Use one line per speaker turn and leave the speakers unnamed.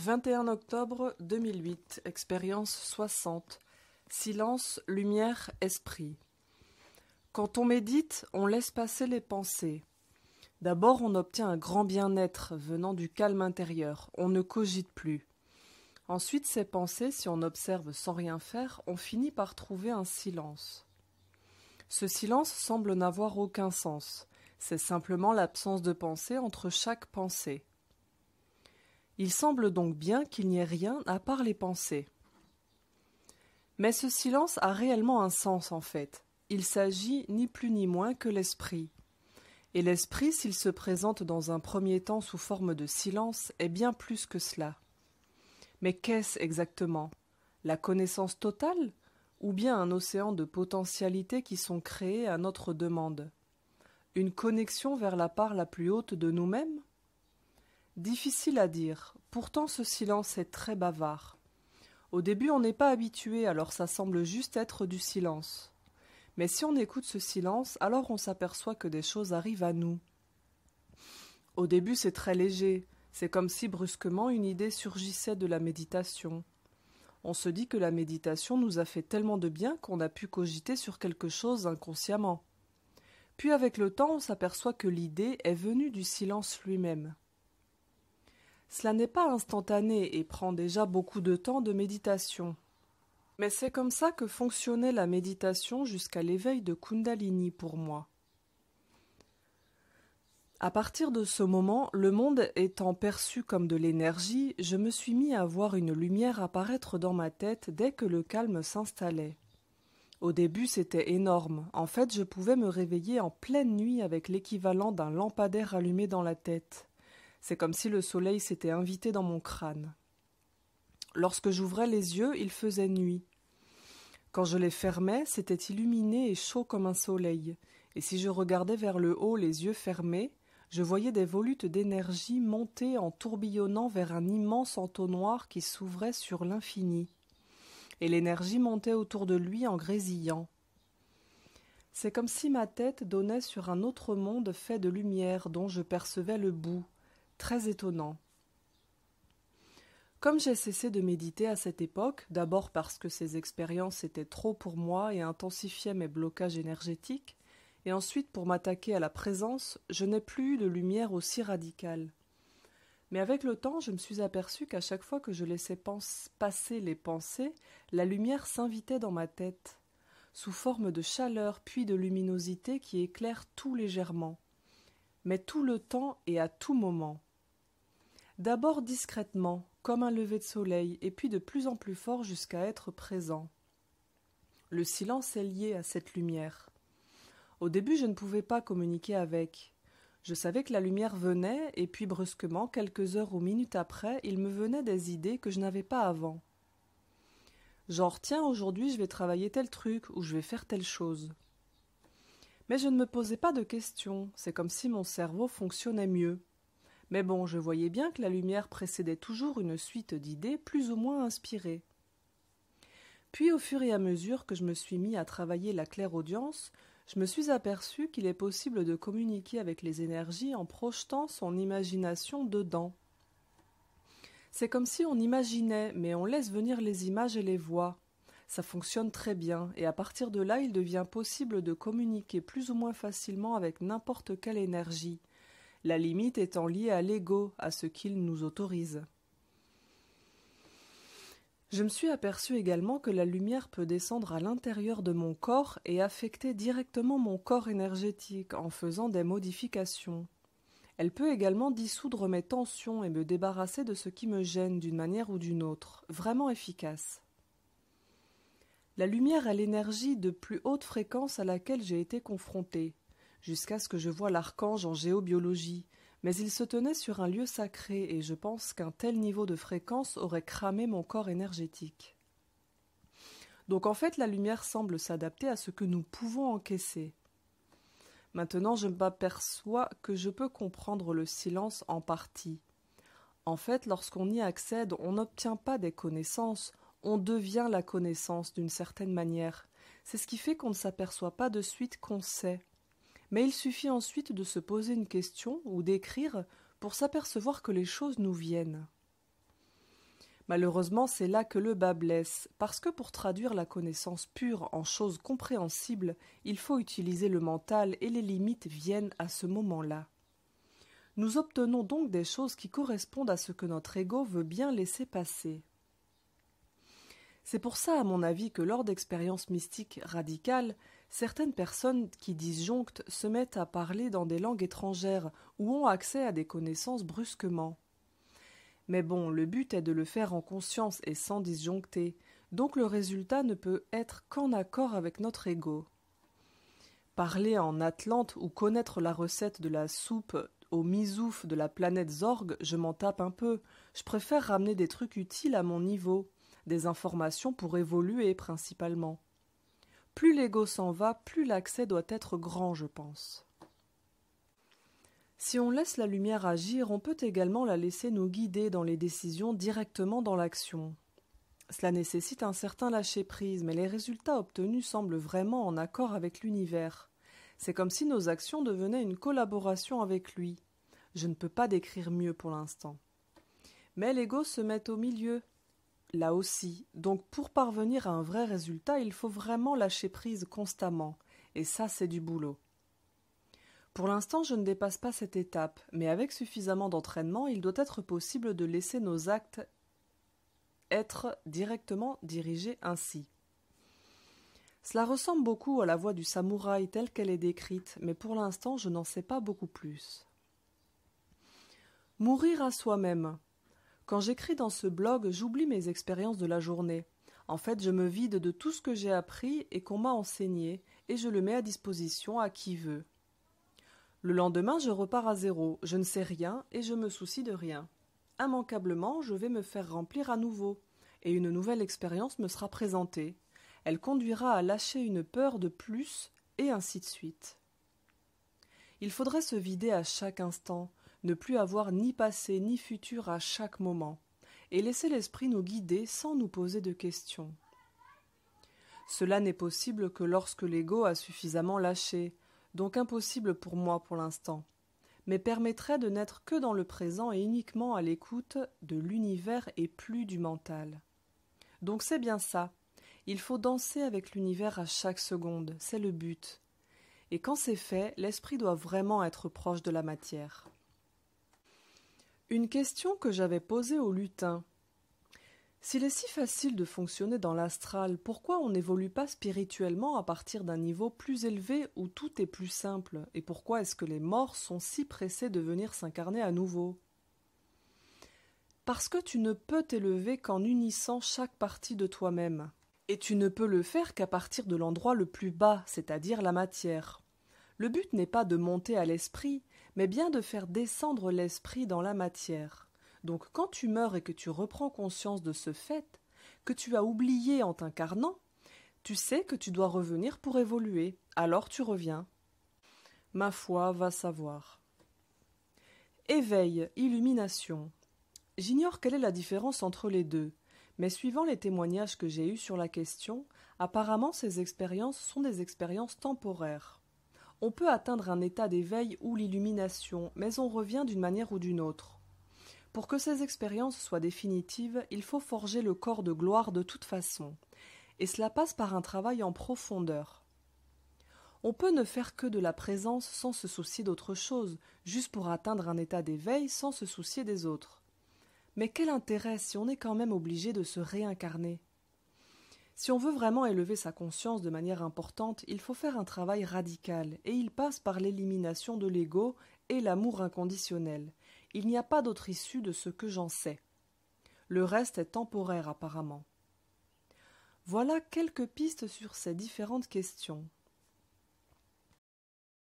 21 octobre 2008, expérience 60. Silence, lumière, esprit. Quand on médite, on laisse passer les pensées. D'abord, on obtient un grand bien-être venant du calme intérieur. On ne cogite plus. Ensuite, ces pensées, si on observe sans rien faire, on finit par trouver un silence. Ce silence semble n'avoir aucun sens. C'est simplement l'absence de pensée entre chaque pensée. Il semble donc bien qu'il n'y ait rien à part les pensées. Mais ce silence a réellement un sens en fait. Il s'agit ni plus ni moins que l'esprit. Et l'esprit, s'il se présente dans un premier temps sous forme de silence, est bien plus que cela. Mais qu'est-ce exactement La connaissance totale Ou bien un océan de potentialités qui sont créées à notre demande Une connexion vers la part la plus haute de nous-mêmes Difficile à dire, Pourtant ce silence est très bavard. Au début on n'est pas habitué, alors ça semble juste être du silence. Mais si on écoute ce silence, alors on s'aperçoit que des choses arrivent à nous. Au début c'est très léger, c'est comme si brusquement une idée surgissait de la méditation. On se dit que la méditation nous a fait tellement de bien qu'on a pu cogiter sur quelque chose inconsciemment. Puis avec le temps, on s'aperçoit que l'idée est venue du silence lui-même. Cela n'est pas instantané et prend déjà beaucoup de temps de méditation. Mais c'est comme ça que fonctionnait la méditation jusqu'à l'éveil de Kundalini pour moi. À partir de ce moment, le monde étant perçu comme de l'énergie, je me suis mis à voir une lumière apparaître dans ma tête dès que le calme s'installait. Au début, c'était énorme. En fait, je pouvais me réveiller en pleine nuit avec l'équivalent d'un lampadaire allumé dans la tête. C'est comme si le soleil s'était invité dans mon crâne. Lorsque j'ouvrais les yeux, il faisait nuit. Quand je les fermais, c'était illuminé et chaud comme un soleil, et si je regardais vers le haut les yeux fermés, je voyais des volutes d'énergie monter en tourbillonnant vers un immense entonnoir qui s'ouvrait sur l'infini. Et l'énergie montait autour de lui en grésillant. C'est comme si ma tête donnait sur un autre monde fait de lumière dont je percevais le bout, très étonnant. Comme j'ai cessé de méditer à cette époque, d'abord parce que ces expériences étaient trop pour moi et intensifiaient mes blocages énergétiques, et ensuite pour m'attaquer à la présence, je n'ai plus eu de lumière aussi radicale. Mais avec le temps, je me suis aperçu qu'à chaque fois que je laissais passer les pensées, la lumière s'invitait dans ma tête, sous forme de chaleur puis de luminosité qui éclaire tout légèrement, mais tout le temps et à tout moment d'abord discrètement, comme un lever de soleil, et puis de plus en plus fort jusqu'à être présent. Le silence est lié à cette lumière. Au début, je ne pouvais pas communiquer avec. Je savais que la lumière venait, et puis brusquement, quelques heures ou minutes après, il me venait des idées que je n'avais pas avant. Genre, tiens, aujourd'hui je vais travailler tel truc, ou je vais faire telle chose. Mais je ne me posais pas de questions, c'est comme si mon cerveau fonctionnait mieux. Mais bon, je voyais bien que la lumière précédait toujours une suite d'idées plus ou moins inspirées. Puis au fur et à mesure que je me suis mis à travailler la clairaudience, je me suis aperçu qu'il est possible de communiquer avec les énergies en projetant son imagination dedans. C'est comme si on imaginait, mais on laisse venir les images et les voix. Ça fonctionne très bien, et à partir de là, il devient possible de communiquer plus ou moins facilement avec n'importe quelle énergie la limite étant liée à l'ego, à ce qu'il nous autorise. Je me suis aperçu également que la lumière peut descendre à l'intérieur de mon corps et affecter directement mon corps énergétique en faisant des modifications. Elle peut également dissoudre mes tensions et me débarrasser de ce qui me gêne d'une manière ou d'une autre, vraiment efficace. La lumière est l'énergie de plus haute fréquence à laquelle j'ai été confrontée jusqu'à ce que je voie l'archange en géobiologie, mais il se tenait sur un lieu sacré et je pense qu'un tel niveau de fréquence aurait cramé mon corps énergétique. Donc en fait, la lumière semble s'adapter à ce que nous pouvons encaisser. Maintenant, je m'aperçois que je peux comprendre le silence en partie. En fait, lorsqu'on y accède, on n'obtient pas des connaissances, on devient la connaissance d'une certaine manière. C'est ce qui fait qu'on ne s'aperçoit pas de suite qu'on sait mais il suffit ensuite de se poser une question ou d'écrire pour s'apercevoir que les choses nous viennent. Malheureusement, c'est là que le bas blesse, parce que pour traduire la connaissance pure en choses compréhensibles, il faut utiliser le mental et les limites viennent à ce moment-là. Nous obtenons donc des choses qui correspondent à ce que notre ego veut bien laisser passer. C'est pour ça, à mon avis, que lors d'expériences mystiques radicales, certaines personnes qui disjonctent se mettent à parler dans des langues étrangères ou ont accès à des connaissances brusquement. Mais bon, le but est de le faire en conscience et sans disjoncter, donc le résultat ne peut être qu'en accord avec notre ego. Parler en Atlante ou connaître la recette de la soupe au misouf de la planète Zorg, je m'en tape un peu. Je préfère ramener des trucs utiles à mon niveau, des informations pour évoluer principalement. Plus l'ego s'en va, plus l'accès doit être grand, je pense. Si on laisse la lumière agir, on peut également la laisser nous guider dans les décisions directement dans l'action. Cela nécessite un certain lâcher-prise, mais les résultats obtenus semblent vraiment en accord avec l'univers. C'est comme si nos actions devenaient une collaboration avec lui. Je ne peux pas décrire mieux pour l'instant. Mais l'ego se met au milieu, Là aussi, donc pour parvenir à un vrai résultat, il faut vraiment lâcher prise constamment, et ça c'est du boulot. Pour l'instant, je ne dépasse pas cette étape, mais avec suffisamment d'entraînement, il doit être possible de laisser nos actes être directement dirigés ainsi. Cela ressemble beaucoup à la voix du samouraï telle qu'elle est décrite, mais pour l'instant, je n'en sais pas beaucoup plus. Mourir à soi-même, quand j'écris dans ce blog, j'oublie mes expériences de la journée. En fait, je me vide de tout ce que j'ai appris et qu'on m'a enseigné, et je le mets à disposition à qui veut. Le lendemain, je repars à zéro, je ne sais rien et je me soucie de rien. Immanquablement, je vais me faire remplir à nouveau, et une nouvelle expérience me sera présentée. Elle conduira à lâcher une peur de plus, et ainsi de suite. Il faudrait se vider à chaque instant, ne plus avoir ni passé ni futur à chaque moment, et laisser l'esprit nous guider sans nous poser de questions. Cela n'est possible que lorsque l'ego a suffisamment lâché, donc impossible pour moi pour l'instant, mais permettrait de n'être que dans le présent et uniquement à l'écoute de l'univers et plus du mental. Donc c'est bien ça. Il faut danser avec l'univers à chaque seconde, c'est le but. Et quand c'est fait, l'esprit doit vraiment être proche de la matière. Une question que j'avais posée au lutin. S'il est si facile de fonctionner dans l'astral, pourquoi on n'évolue pas spirituellement à partir d'un niveau plus élevé où tout est plus simple Et pourquoi est-ce que les morts sont si pressés de venir s'incarner à nouveau Parce que tu ne peux t'élever qu'en unissant chaque partie de toi-même. Et tu ne peux le faire qu'à partir de l'endroit le plus bas, c'est-à-dire la matière. Le but n'est pas de monter à l'esprit, mais bien de faire descendre l'esprit dans la matière. Donc quand tu meurs et que tu reprends conscience de ce fait, que tu as oublié en t'incarnant, tu sais que tu dois revenir pour évoluer, alors tu reviens. Ma foi va savoir. Éveil, illumination. J'ignore quelle est la différence entre les deux, mais suivant les témoignages que j'ai eus sur la question, apparemment ces expériences sont des expériences temporaires on peut atteindre un état d'éveil ou l'illumination, mais on revient d'une manière ou d'une autre. Pour que ces expériences soient définitives, il faut forger le corps de gloire de toute façon, et cela passe par un travail en profondeur. On peut ne faire que de la présence sans se soucier d'autre chose, juste pour atteindre un état d'éveil sans se soucier des autres. Mais quel intérêt si on est quand même obligé de se réincarner si on veut vraiment élever sa conscience de manière importante, il faut faire un travail radical, et il passe par l'élimination de l'ego et l'amour inconditionnel. Il n'y a pas d'autre issue de ce que j'en sais. Le reste est temporaire apparemment. Voilà quelques pistes sur ces différentes questions.